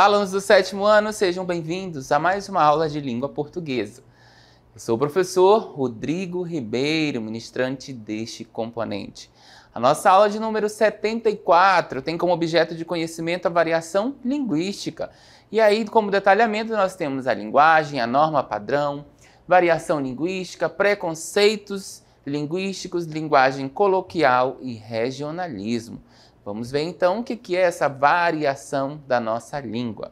Olá, alunos do sétimo ano, sejam bem-vindos a mais uma aula de língua portuguesa. Eu sou o professor Rodrigo Ribeiro, ministrante deste componente. A nossa aula de número 74 tem como objeto de conhecimento a variação linguística. E aí, como detalhamento, nós temos a linguagem, a norma padrão, variação linguística, preconceitos linguísticos, linguagem coloquial e regionalismo. Vamos ver então o que é essa variação da nossa língua.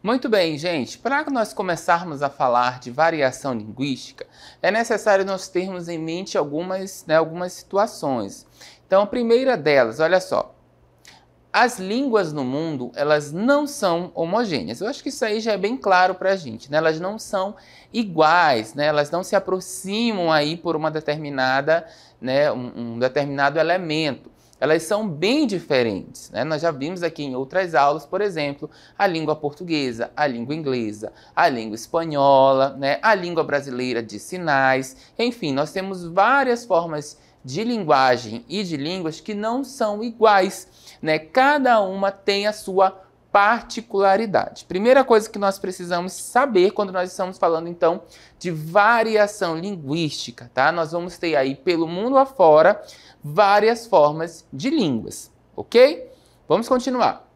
Muito bem, gente. Para nós começarmos a falar de variação linguística, é necessário nós termos em mente algumas, né, algumas situações. Então, a primeira delas, olha só as línguas no mundo, elas não são homogêneas. Eu acho que isso aí já é bem claro para a gente, né? Elas não são iguais, né? Elas não se aproximam aí por uma determinada, né, um, um determinado elemento elas são bem diferentes. Né? Nós já vimos aqui em outras aulas, por exemplo, a língua portuguesa, a língua inglesa, a língua espanhola, né? a língua brasileira de sinais. Enfim, nós temos várias formas de linguagem e de línguas que não são iguais, né? Cada uma tem a sua particularidade. Primeira coisa que nós precisamos saber quando nós estamos falando então de variação linguística, tá? Nós vamos ter aí pelo mundo afora várias formas de línguas, OK? Vamos continuar.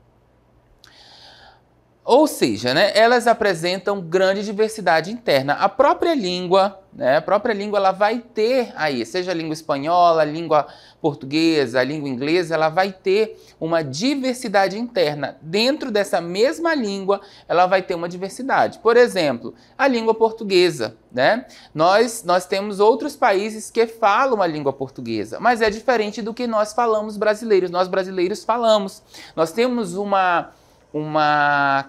Ou seja, né, elas apresentam grande diversidade interna. A própria língua, né? A própria língua ela vai ter aí, seja a língua espanhola, a língua portuguesa, a língua inglesa, ela vai ter uma diversidade interna. Dentro dessa mesma língua, ela vai ter uma diversidade. Por exemplo, a língua portuguesa, né? Nós nós temos outros países que falam a língua portuguesa, mas é diferente do que nós falamos brasileiros. Nós brasileiros falamos. Nós temos uma uma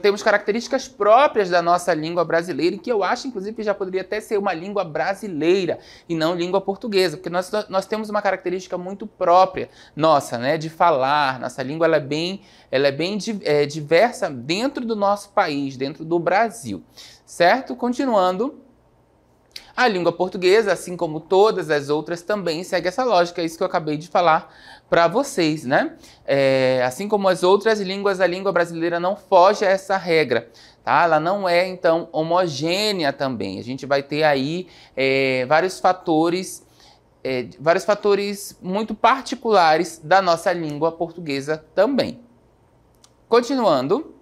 temos características próprias da nossa língua brasileira que eu acho inclusive que já poderia até ser uma língua brasileira e não língua portuguesa porque nós, nós temos uma característica muito própria nossa né de falar nossa língua ela é bem ela é bem é, diversa dentro do nosso país dentro do Brasil certo continuando a língua portuguesa, assim como todas as outras, também segue essa lógica, é isso que eu acabei de falar para vocês, né? É, assim como as outras línguas, a língua brasileira não foge a essa regra, tá? Ela não é, então, homogênea também. A gente vai ter aí é, vários fatores é, vários fatores muito particulares da nossa língua portuguesa também. Continuando,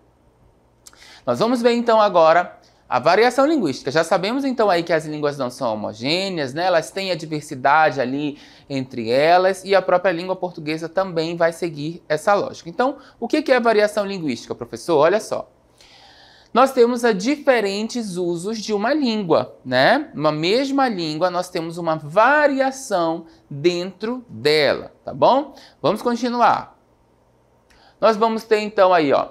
nós vamos ver então agora a variação linguística. Já sabemos então aí que as línguas não são homogêneas, né? Elas têm a diversidade ali entre elas e a própria língua portuguesa também vai seguir essa lógica. Então, o que é variação linguística, professor? Olha só. Nós temos diferentes usos de uma língua, né? Uma mesma língua, nós temos uma variação dentro dela, tá bom? Vamos continuar. Nós vamos ter então aí, ó,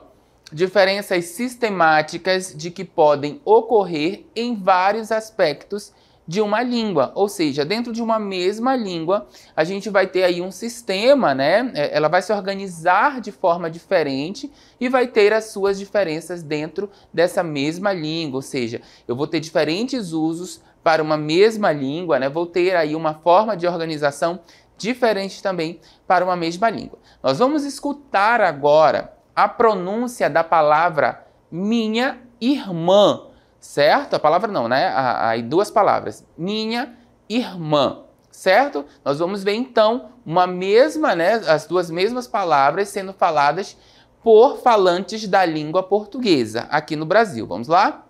diferenças sistemáticas de que podem ocorrer em vários aspectos de uma língua, ou seja, dentro de uma mesma língua, a gente vai ter aí um sistema, né? É, ela vai se organizar de forma diferente e vai ter as suas diferenças dentro dessa mesma língua, ou seja, eu vou ter diferentes usos para uma mesma língua, né? Vou ter aí uma forma de organização diferente também para uma mesma língua. Nós vamos escutar agora a pronúncia da palavra minha irmã, certo? A palavra não, né? Aí duas palavras, minha irmã, certo? Nós vamos ver então uma mesma, né? As duas mesmas palavras sendo faladas por falantes da língua portuguesa aqui no Brasil. Vamos lá?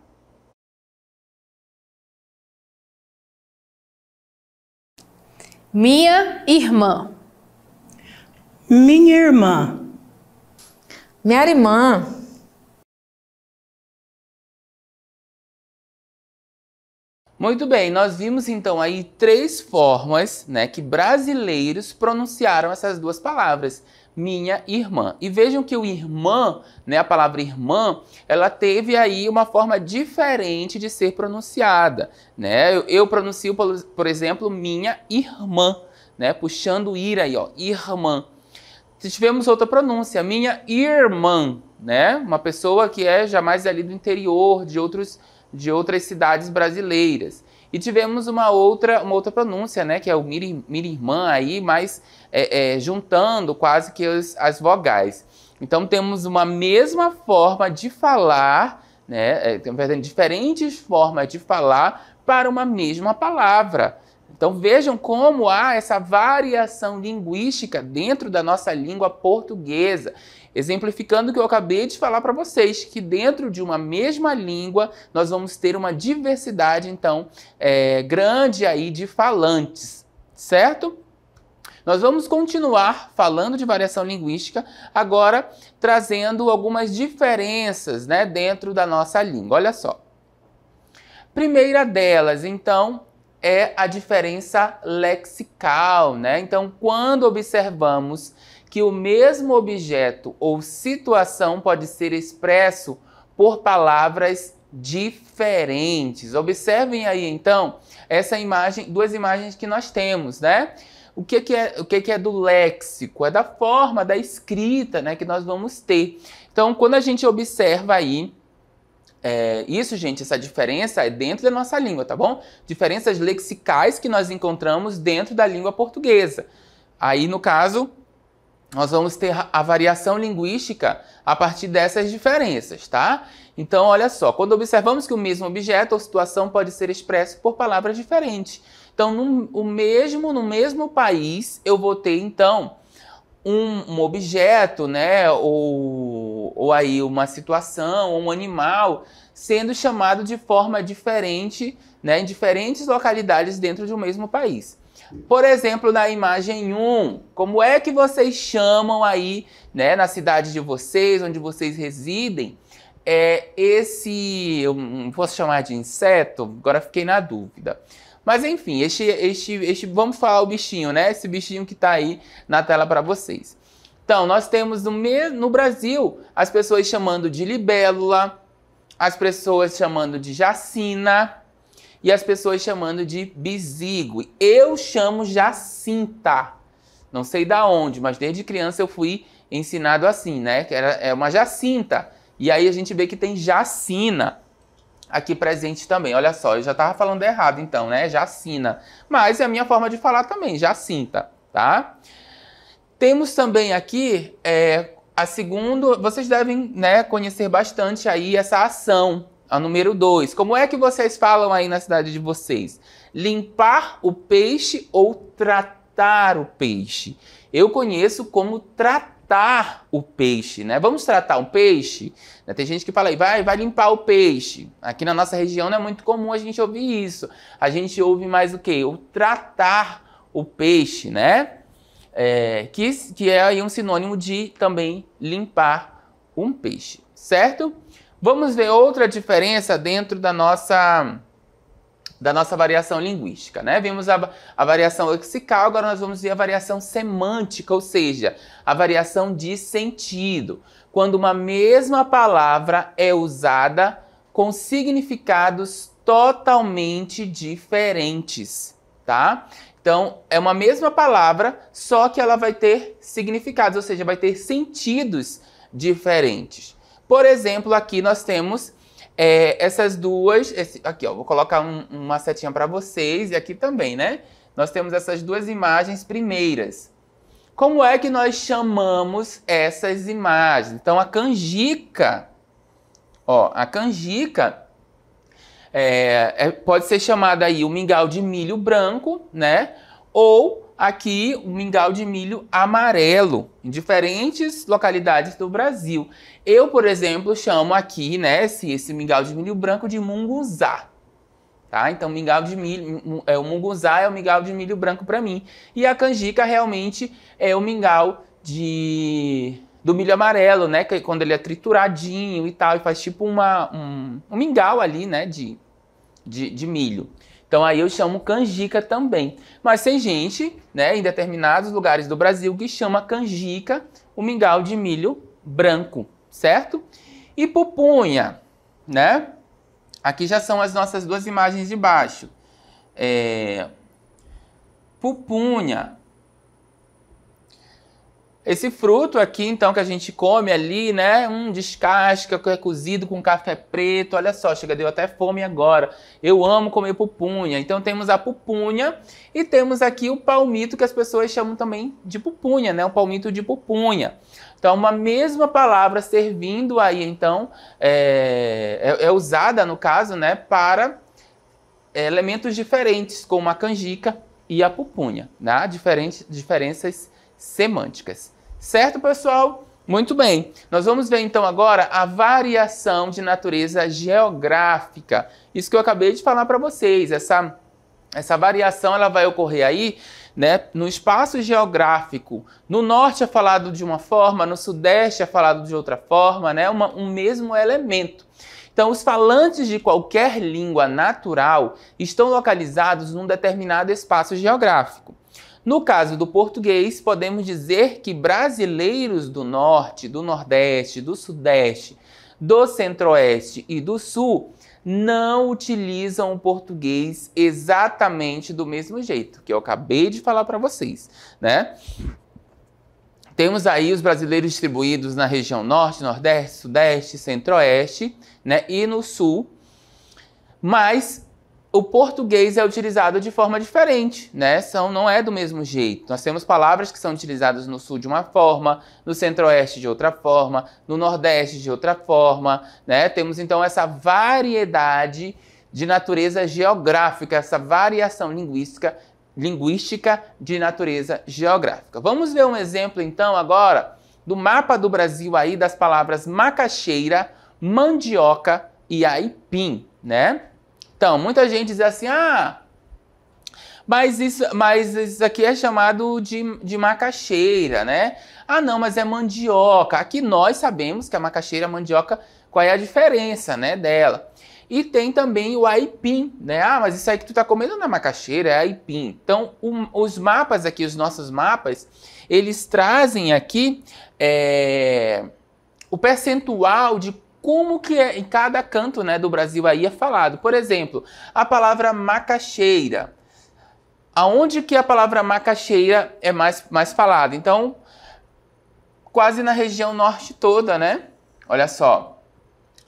Minha irmã. Minha irmã. Minha irmã, Muito bem, nós vimos então aí três formas né, que brasileiros pronunciaram essas duas palavras, minha irmã. E vejam que o irmã, né, a palavra irmã, ela teve aí uma forma diferente de ser pronunciada. Né? Eu, eu pronuncio, por, por exemplo, minha irmã, né, puxando ir aí, ó, irmã. Se Tivemos outra pronúncia, minha irmã, né? Uma pessoa que é jamais ali do interior, de, outros, de outras cidades brasileiras. E tivemos uma outra, uma outra pronúncia, né? Que é o mir, irmã aí, mas é, é, juntando quase que as, as vogais. Então temos uma mesma forma de falar, né? É, diferentes formas de falar para uma mesma palavra. Então vejam como há essa variação linguística dentro da nossa língua portuguesa. Exemplificando o que eu acabei de falar para vocês, que dentro de uma mesma língua nós vamos ter uma diversidade, então, é, grande aí de falantes, certo? Nós vamos continuar falando de variação linguística, agora trazendo algumas diferenças né, dentro da nossa língua. Olha só. Primeira delas, então, é a diferença lexical, né? Então, quando observamos que o mesmo objeto ou situação pode ser expresso por palavras diferentes. Observem aí então essa imagem, duas imagens que nós temos, né? O que, que é, o que, que é do léxico? É da forma, da escrita, né, que nós vamos ter. Então, quando a gente observa aí é, isso, gente, essa diferença é dentro da nossa língua, tá bom? Diferenças lexicais que nós encontramos dentro da língua portuguesa. Aí, no caso, nós vamos ter a variação linguística a partir dessas diferenças, tá? Então, olha só, quando observamos que o mesmo objeto ou situação pode ser expresso por palavras diferentes. Então, no, o mesmo, no mesmo país, eu vou ter, então, um, um objeto, né, ou, ou aí uma situação, um animal, sendo chamado de forma diferente, né, em diferentes localidades dentro de um mesmo país. Por exemplo, na imagem 1, como é que vocês chamam aí, né, na cidade de vocês, onde vocês residem, é esse, eu hum, posso chamar de inseto? Agora fiquei na dúvida. Mas enfim, este, este, este, vamos falar o bichinho, né? Esse bichinho que está aí na tela para vocês. Então, nós temos no, no Brasil as pessoas chamando de libélula, as pessoas chamando de jacina e as pessoas chamando de besígue. Eu chamo jacinta. Não sei da onde, mas desde criança eu fui ensinado assim, né? Que era, é uma jacinta. E aí a gente vê que tem jacina aqui presente também. Olha só, eu já tava falando errado então, né? Jacina. Mas é a minha forma de falar também, Jacinta, tá? Temos também aqui é, a segunda, vocês devem né, conhecer bastante aí essa ação, a número 2. Como é que vocês falam aí na cidade de vocês? Limpar o peixe ou tratar o peixe? Eu conheço como tratar tratar o peixe, né? Vamos tratar um peixe? Né, tem gente que fala aí, vai, vai limpar o peixe. Aqui na nossa região não é muito comum a gente ouvir isso. A gente ouve mais o quê? O tratar o peixe, né? É, que, que é aí um sinônimo de também limpar um peixe, certo? Vamos ver outra diferença dentro da nossa da nossa variação linguística, né? Vimos a, a variação lexical, agora nós vamos ver a variação semântica, ou seja, a variação de sentido, quando uma mesma palavra é usada com significados totalmente diferentes, tá? Então, é uma mesma palavra, só que ela vai ter significados, ou seja, vai ter sentidos diferentes. Por exemplo, aqui nós temos é, essas duas, esse, aqui ó, vou colocar um, uma setinha para vocês e aqui também, né? Nós temos essas duas imagens primeiras. Como é que nós chamamos essas imagens? Então a canjica, ó, a canjica é, é, pode ser chamada aí o mingau de milho branco, né? Ou aqui um mingau de milho amarelo em diferentes localidades do Brasil. Eu, por exemplo, chamo aqui, né, esse, esse mingau de milho branco de munguzá. Tá? Então, mingau de milho, é, o munguzá é o mingau de milho branco para mim. E a canjica realmente é o mingau de do milho amarelo, né, que é quando ele é trituradinho e tal, e faz tipo uma, um, um mingau ali, né, de, de, de milho. Então aí eu chamo canjica também. Mas tem gente, né, em determinados lugares do Brasil que chama canjica o mingau de milho branco, certo? E pupunha, né? Aqui já são as nossas duas imagens de baixo. É... Pupunha esse fruto aqui, então, que a gente come ali, né? Um descasca, que é cozido com café preto. Olha só, chega, deu até fome agora. Eu amo comer pupunha. Então temos a pupunha e temos aqui o palmito, que as pessoas chamam também de pupunha, né? O palmito de pupunha. Então, uma mesma palavra servindo aí, então, é, é, é usada, no caso, né? Para elementos diferentes, como a canjica e a pupunha, né? Diferentes, diferenças semânticas. Certo, pessoal? Muito bem. Nós vamos ver então agora a variação de natureza geográfica. Isso que eu acabei de falar para vocês, essa essa variação ela vai ocorrer aí, né, no espaço geográfico. No norte é falado de uma forma, no sudeste é falado de outra forma, né, uma, um mesmo elemento. Então, os falantes de qualquer língua natural estão localizados num determinado espaço geográfico. No caso do português, podemos dizer que brasileiros do norte, do nordeste, do sudeste, do centro-oeste e do sul não utilizam o português exatamente do mesmo jeito que eu acabei de falar para vocês, né? Temos aí os brasileiros distribuídos na região norte, nordeste, sudeste, centro-oeste, né, e no sul. Mas o português é utilizado de forma diferente, né? São, não é do mesmo jeito. Nós temos palavras que são utilizadas no sul de uma forma, no centro-oeste de outra forma, no nordeste de outra forma, né? Temos então essa variedade de natureza geográfica, essa variação linguística, linguística de natureza geográfica. Vamos ver um exemplo então agora do mapa do Brasil aí das palavras macaxeira, mandioca e aipim, né? Então, muita gente diz assim: ah, mas isso, mas isso aqui é chamado de, de macaxeira, né? Ah, não, mas é mandioca. Aqui nós sabemos que a macaxeira, a mandioca, qual é a diferença, né, dela. E tem também o aipim, né? Ah, mas isso aí que tu tá comendo na é macaxeira é aipim. Então, um, os mapas aqui, os nossos mapas, eles trazem aqui é, o percentual de como que é, em cada canto né, do Brasil aí é falado. Por exemplo, a palavra macaxeira. Aonde que a palavra macaxeira é mais, mais falada? Então, quase na região norte toda, né? Olha só,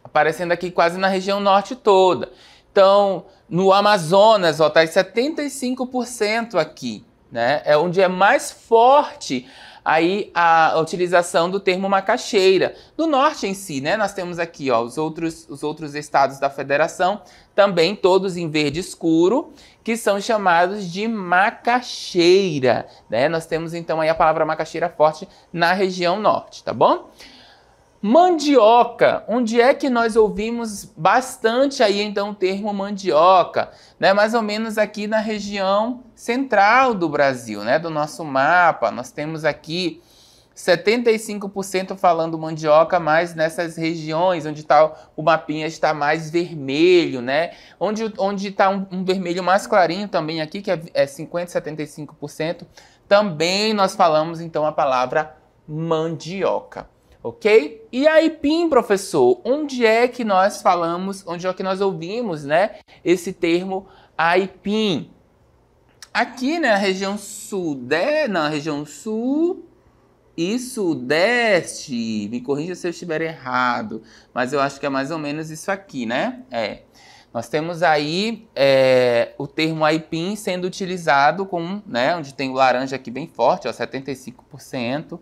aparecendo aqui quase na região norte toda. Então, no Amazonas, ó, tá 75% aqui, né? É onde é mais forte aí a utilização do termo macaxeira. Do norte em si, né? Nós temos aqui ó, os, outros, os outros estados da federação, também todos em verde escuro, que são chamados de macaxeira. Né? Nós temos então aí a palavra macaxeira forte na região norte, tá bom? Mandioca, onde é que nós ouvimos bastante aí então o termo mandioca, né? Mais ou menos aqui na região central do Brasil, né? Do nosso mapa, nós temos aqui 75% falando mandioca, mas nessas regiões onde tá, o mapinha está mais vermelho, né? Onde onde está um, um, vermelho mais clarinho também aqui, que é, é 50, 75%, também nós falamos então a palavra mandioca ok? E aí, professor, onde é que nós falamos, onde é que nós ouvimos, né, esse termo aipim? Aqui na né, região sudeste, na região sul e sudeste, me corrija se eu estiver errado, mas eu acho que é mais ou menos isso aqui, né? É. Nós temos aí é, o termo aipim sendo utilizado com, né, onde tem o laranja aqui bem forte, ó, 75%,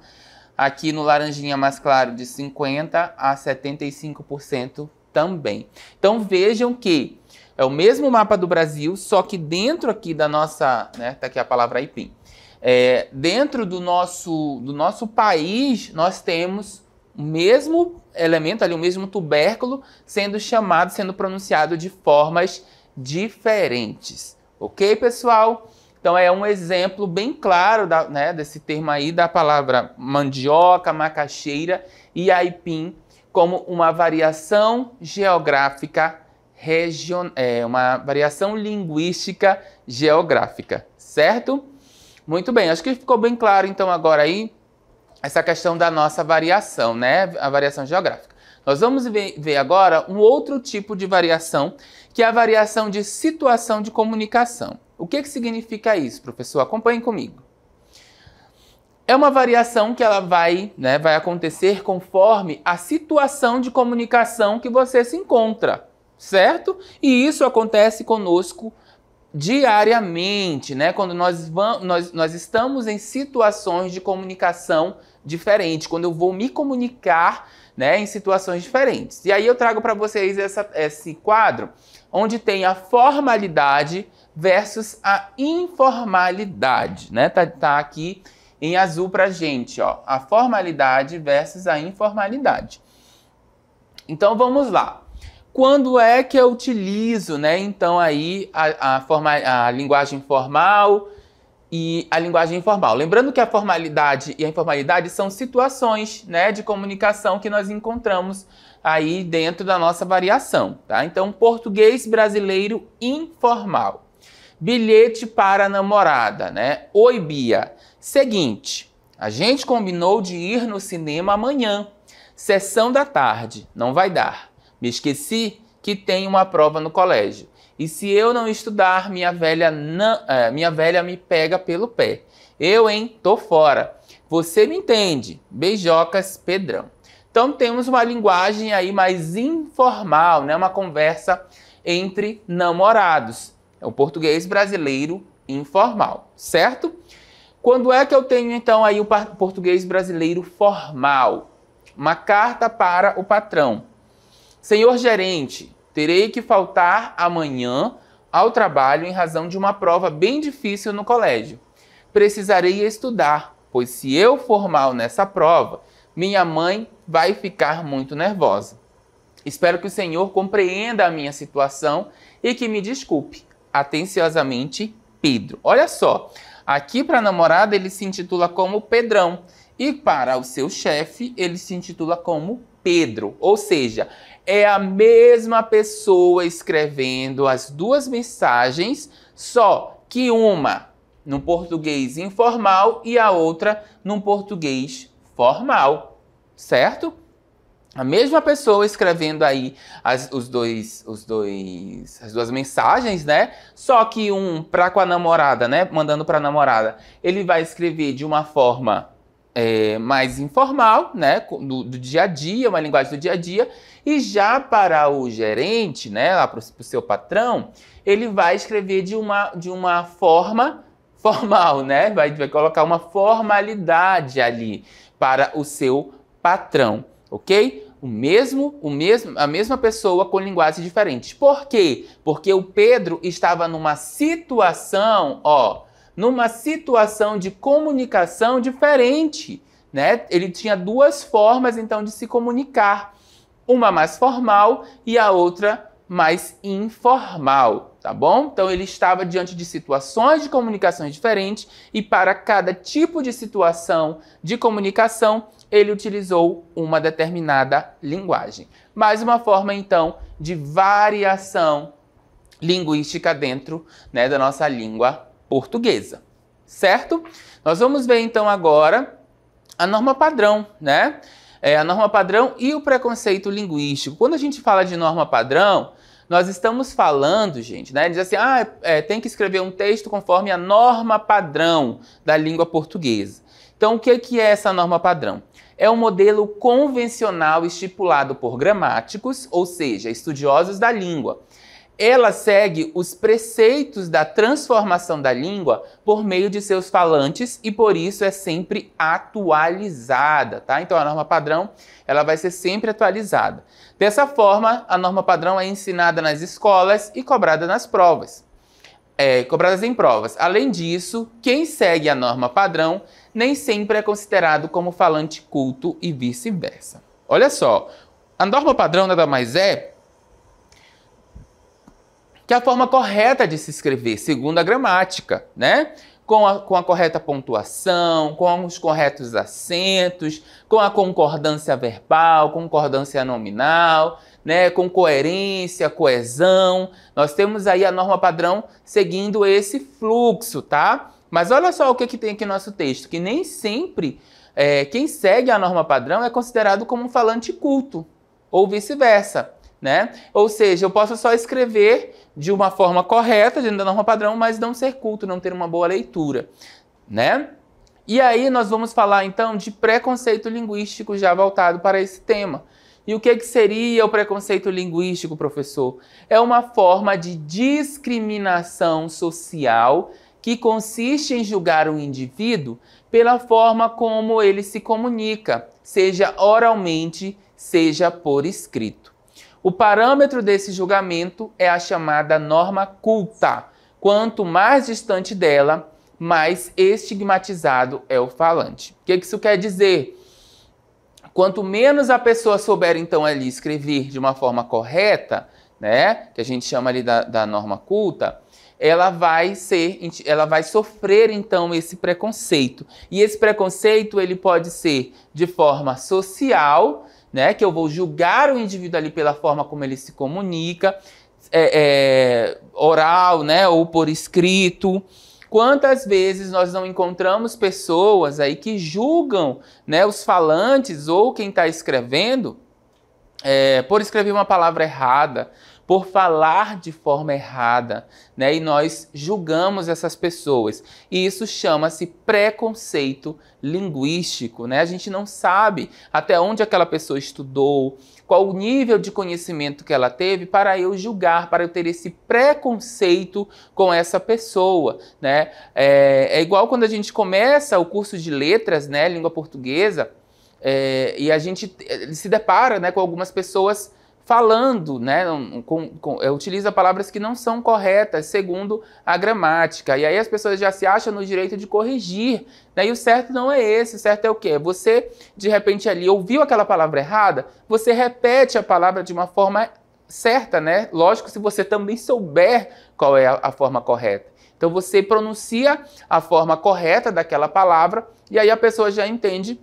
Aqui no laranjinha mais claro, de 50% a 75% também. Então vejam que é o mesmo mapa do Brasil, só que dentro aqui da nossa, né, tá aqui a palavra IPIM, é, dentro do nosso, do nosso país, nós temos o mesmo elemento ali, o mesmo tubérculo, sendo chamado, sendo pronunciado de formas diferentes. Ok, pessoal? Então é um exemplo bem claro da, né, desse termo aí da palavra mandioca, macaxeira e aipim como uma variação geográfica region, é, uma variação linguística geográfica, certo? Muito bem, acho que ficou bem claro então agora aí essa questão da nossa variação, né? A variação geográfica. Nós vamos ver agora um outro tipo de variação, que é a variação de situação de comunicação. O que, que significa isso, professor? Acompanhe comigo. É uma variação que ela vai, né, vai acontecer conforme a situação de comunicação que você se encontra, certo? E isso acontece conosco diariamente, né? Quando nós, vamos, nós, nós estamos em situações de comunicação diferente, quando eu vou me comunicar, né, em situações diferentes. E aí eu trago para vocês essa, esse quadro onde tem a formalidade versus a informalidade, né? Tá, tá aqui em azul pra gente, ó, a formalidade versus a informalidade. Então vamos lá. Quando é que eu utilizo, né? Então aí a, a, forma, a linguagem formal e a linguagem informal. Lembrando que a formalidade e a informalidade são situações, né, de comunicação que nós encontramos aí dentro da nossa variação, tá? Então português brasileiro informal bilhete para a namorada, né? Oi, Bia. Seguinte, a gente combinou de ir no cinema amanhã. Sessão da tarde, não vai dar. Me esqueci que tem uma prova no colégio. E se eu não estudar, minha velha, não, é, minha velha me pega pelo pé. Eu, hein? Tô fora. Você me entende. Beijocas, Pedrão. Então temos uma linguagem aí mais informal, né? Uma conversa entre namorados. É o português brasileiro informal, certo? Quando é que eu tenho então aí o português brasileiro formal? Uma carta para o patrão. Senhor gerente, terei que faltar amanhã ao trabalho em razão de uma prova bem difícil no colégio. Precisarei estudar, pois se eu for mal nessa prova, minha mãe vai ficar muito nervosa. Espero que o Senhor compreenda a minha situação e que me desculpe atenciosamente Pedro. Olha só, aqui para a namorada ele se intitula como Pedrão e para o seu chefe ele se intitula como Pedro. Ou seja, é a mesma pessoa escrevendo as duas mensagens, só que uma no português informal e a outra num português formal, certo? a mesma pessoa escrevendo aí as, os dois, os dois, as duas mensagens, né? Só que um para com a namorada, né? Mandando para a namorada, ele vai escrever de uma forma é, mais informal, né? Do, do, dia a dia, uma linguagem do dia a dia. E já para o gerente, né? Lá para o seu patrão, ele vai escrever de uma, de uma forma formal, né? Vai, vai colocar uma formalidade ali para o seu patrão, ok? o mesmo, o mesmo, a mesma pessoa com linguagens diferentes. Por quê? Porque o Pedro estava numa situação, ó, numa situação de comunicação diferente, né? Ele tinha duas formas então de se comunicar, uma mais formal e a outra mais informal tá bom? Então ele estava diante de situações de comunicações diferentes e para cada tipo de situação de comunicação, ele utilizou uma determinada linguagem. Mais uma forma então de variação linguística dentro, né, da nossa língua portuguesa. Certo? Nós vamos ver então agora a norma padrão, né? É, a norma padrão e o preconceito linguístico. Quando a gente fala de norma padrão, nós estamos falando, gente, né? Diz assim, ah, é, é, tem que escrever um texto conforme a norma padrão da língua portuguesa. Então, o que, que é essa norma padrão? É um modelo convencional estipulado por gramáticos, ou seja, estudiosos da língua, ela segue os preceitos da transformação da língua por meio de seus falantes e por isso é sempre atualizada, tá? Então a norma padrão, ela vai ser sempre atualizada. Dessa forma, a norma padrão é ensinada nas escolas e cobrada nas provas. É, cobradas em provas. Além disso, quem segue a norma padrão nem sempre é considerado como falante culto e vice-versa. Olha só, a norma padrão nada mais é que é a forma correta de se escrever, segundo a gramática, né? Com a, com a correta pontuação, com os corretos acentos, com a concordância verbal, concordância nominal, né? com coerência, coesão. Nós temos aí a norma padrão seguindo esse fluxo, tá? Mas olha só o que, que tem aqui no nosso texto, que nem sempre é, quem segue a norma padrão é considerado como um falante culto, ou vice-versa né? Ou seja, eu posso só escrever de uma forma correta, dentro da norma padrão, mas não ser culto, não ter uma boa leitura, né? E aí nós vamos falar então de preconceito linguístico já voltado para esse tema. E o que, que seria o preconceito linguístico, professor? É uma forma de discriminação social que consiste em julgar o indivíduo pela forma como ele se comunica, seja oralmente, seja por escrito. O parâmetro desse julgamento é a chamada norma culta. Quanto mais distante dela, mais estigmatizado é o falante. O que isso quer dizer? Quanto menos a pessoa souber, então, ali escrever de uma forma correta, né, que a gente chama ali da, da norma culta, ela vai ser, ela vai sofrer então esse preconceito. E esse preconceito ele pode ser de forma social, né? Que eu vou julgar o indivíduo ali pela forma como ele se comunica, é, é, oral, né? Ou por escrito. Quantas vezes nós não encontramos pessoas aí que julgam né, os falantes ou quem está escrevendo é, por escrever uma palavra errada, por falar de forma errada, né? E nós julgamos essas pessoas. E isso chama-se preconceito linguístico, né? A gente não sabe até onde aquela pessoa estudou, qual o nível de conhecimento que ela teve para eu julgar, para eu ter esse preconceito com essa pessoa, né? É, é igual quando a gente começa o curso de letras, né? Língua portuguesa. É, e a gente eh, se depara né, com algumas pessoas falando, né? Com, com, eh, utiliza palavras que não são corretas segundo a gramática. E aí as pessoas já se acham no direito de corrigir. Né? E o certo não é esse. O certo é o quê? Você, de repente, ali ouviu aquela palavra errada, você repete a palavra de uma forma certa, né? Lógico, se você também souber qual é a, a forma correta. Então você pronuncia a forma correta daquela palavra e aí a pessoa já entende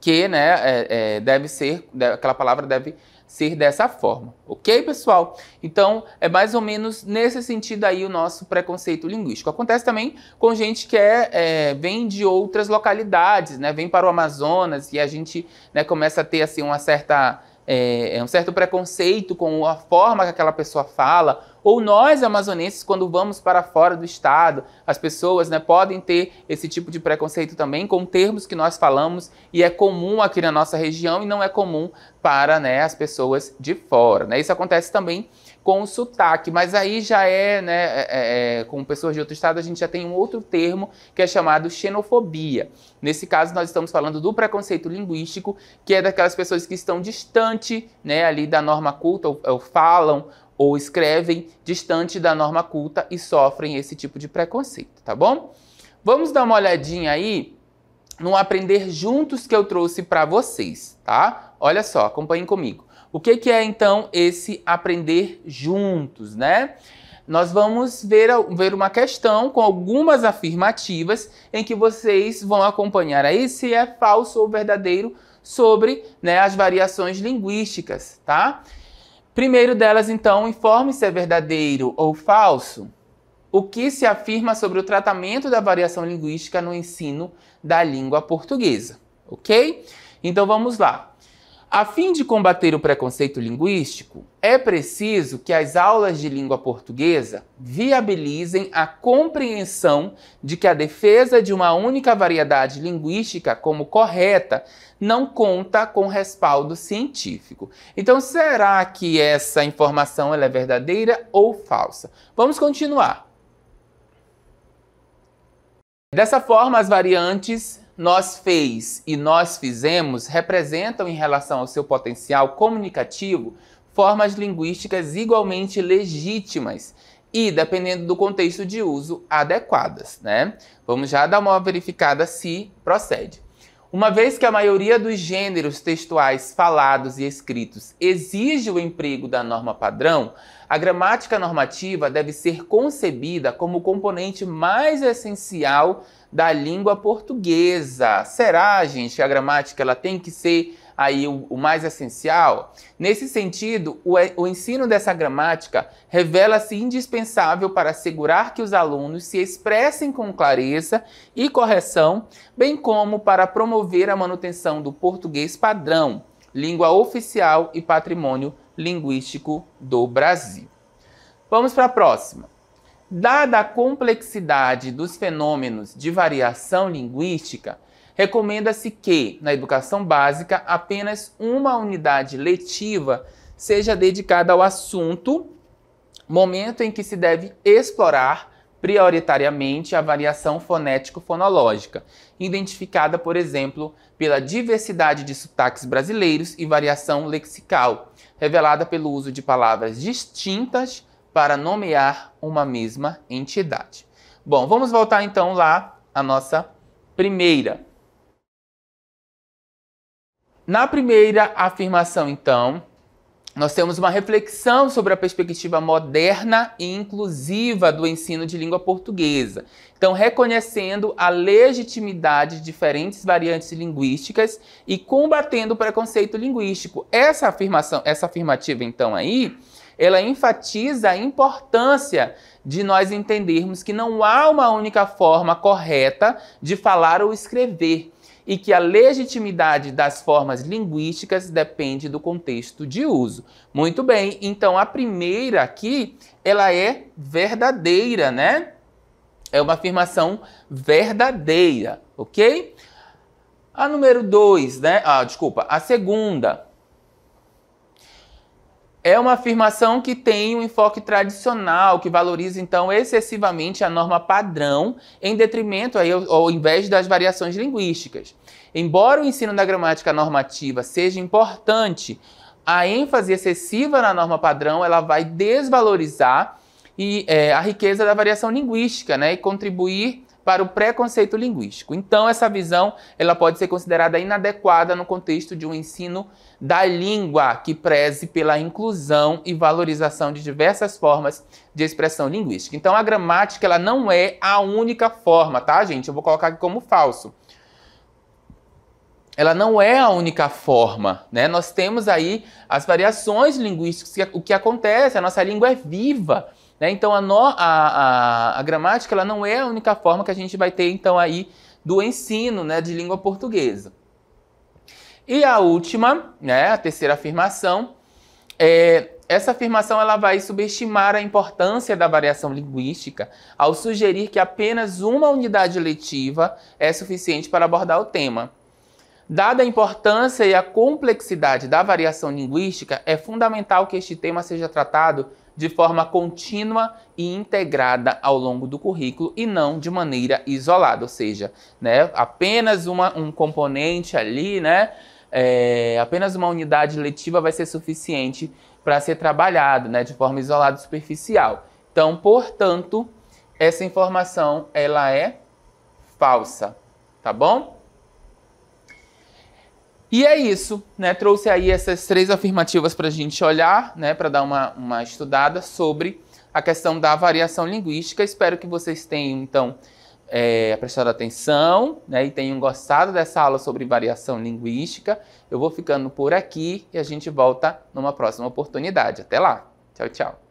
que, né, é, é, deve ser, aquela palavra deve ser dessa forma, ok, pessoal? Então, é mais ou menos nesse sentido aí o nosso preconceito linguístico. Acontece também com gente que é, é vem de outras localidades, né? Vem para o Amazonas e a gente né, começa a ter assim uma certa é, é um certo preconceito com a forma que aquela pessoa fala ou nós, amazonenses, quando vamos para fora do estado, as pessoas né, podem ter esse tipo de preconceito também com termos que nós falamos e é comum aqui na nossa região e não é comum para né, as pessoas de fora. Né? Isso acontece também com o sotaque, mas aí já é, né, é, é, é com pessoas de outro estado, a gente já tem um outro termo que é chamado xenofobia. Nesse caso, nós estamos falando do preconceito linguístico, que é daquelas pessoas que estão distante, né, ali da norma culta, ou, ou falam, ou escrevem distante da norma culta e sofrem esse tipo de preconceito, tá bom? Vamos dar uma olhadinha aí no aprender juntos que eu trouxe para vocês, tá? Olha só, acompanhem comigo. O que, que é então esse aprender juntos, né? Nós vamos ver, ver uma questão com algumas afirmativas em que vocês vão acompanhar aí se é falso ou verdadeiro sobre né, as variações linguísticas, tá? Primeiro delas, então, informe se é verdadeiro ou falso o que se afirma sobre o tratamento da variação linguística no ensino da língua portuguesa, ok? Então vamos lá. A fim de combater o preconceito linguístico, é preciso que as aulas de língua portuguesa viabilizem a compreensão de que a defesa de uma única variedade linguística como correta não conta com respaldo científico. Então, será que essa informação é verdadeira ou falsa? Vamos continuar. Dessa forma, as variantes nós fez e nós fizemos representam, em relação ao seu potencial comunicativo, formas linguísticas igualmente legítimas e, dependendo do contexto de uso, adequadas, né? Vamos já dar uma verificada se procede. Uma vez que a maioria dos gêneros textuais falados e escritos exige o emprego da norma padrão, a gramática normativa deve ser concebida como o componente mais essencial da língua portuguesa. Será, gente, que a gramática ela tem que ser aí o, o mais essencial. Nesse sentido, o, é, o ensino dessa gramática revela-se indispensável para assegurar que os alunos se expressem com clareza e correção, bem como para promover a manutenção do português padrão, língua oficial e patrimônio linguístico do Brasil. Vamos para a próxima. Dada a complexidade dos fenômenos de variação linguística, Recomenda-se que, na educação básica, apenas uma unidade letiva seja dedicada ao assunto, momento em que se deve explorar prioritariamente a variação fonético-fonológica, identificada, por exemplo, pela diversidade de sotaques brasileiros e variação lexical, revelada pelo uso de palavras distintas para nomear uma mesma entidade. Bom, vamos voltar então lá à nossa primeira na primeira afirmação, então, nós temos uma reflexão sobre a perspectiva moderna e inclusiva do ensino de língua portuguesa. Então, reconhecendo a legitimidade de diferentes variantes linguísticas e combatendo o preconceito linguístico. Essa afirmação, essa afirmativa, então, aí, ela enfatiza a importância de nós entendermos que não há uma única forma correta de falar ou escrever e que a legitimidade das formas linguísticas depende do contexto de uso. Muito bem, então a primeira aqui, ela é verdadeira, né? É uma afirmação verdadeira, ok? A número dois, né? Ah, desculpa, a segunda. É uma afirmação que tem um enfoque tradicional, que valoriza então excessivamente a norma padrão, em detrimento aí, ao invés das variações linguísticas. Embora o ensino da gramática normativa seja importante, a ênfase excessiva na norma padrão ela vai desvalorizar e, é, a riqueza da variação linguística né, e contribuir para o preconceito linguístico. Então, essa visão ela pode ser considerada inadequada no contexto de um ensino da língua que preze pela inclusão e valorização de diversas formas de expressão linguística. Então, a gramática ela não é a única forma, tá, gente? Eu vou colocar aqui como falso ela não é a única forma, né? Nós temos aí as variações linguísticas, o que acontece, a nossa língua é viva. Né? Então a, no, a, a, a, gramática ela não é a única forma que a gente vai ter então aí do ensino né, de língua portuguesa. E a última, né, a terceira afirmação, é, essa afirmação ela vai subestimar a importância da variação linguística ao sugerir que apenas uma unidade letiva é suficiente para abordar o tema. Dada a importância e a complexidade da variação linguística, é fundamental que este tema seja tratado de forma contínua e integrada ao longo do currículo e não de maneira isolada, ou seja, né, apenas uma, um componente ali, né, é, apenas uma unidade letiva vai ser suficiente para ser trabalhado né, de forma isolada e superficial. Então, portanto, essa informação ela é falsa, tá bom? E é isso, né? Trouxe aí essas três afirmativas para a gente olhar, né? Para dar uma, uma estudada sobre a questão da variação linguística. Espero que vocês tenham, então, é, prestado atenção né? e tenham gostado dessa aula sobre variação linguística. Eu vou ficando por aqui e a gente volta numa próxima oportunidade. Até lá! Tchau, tchau!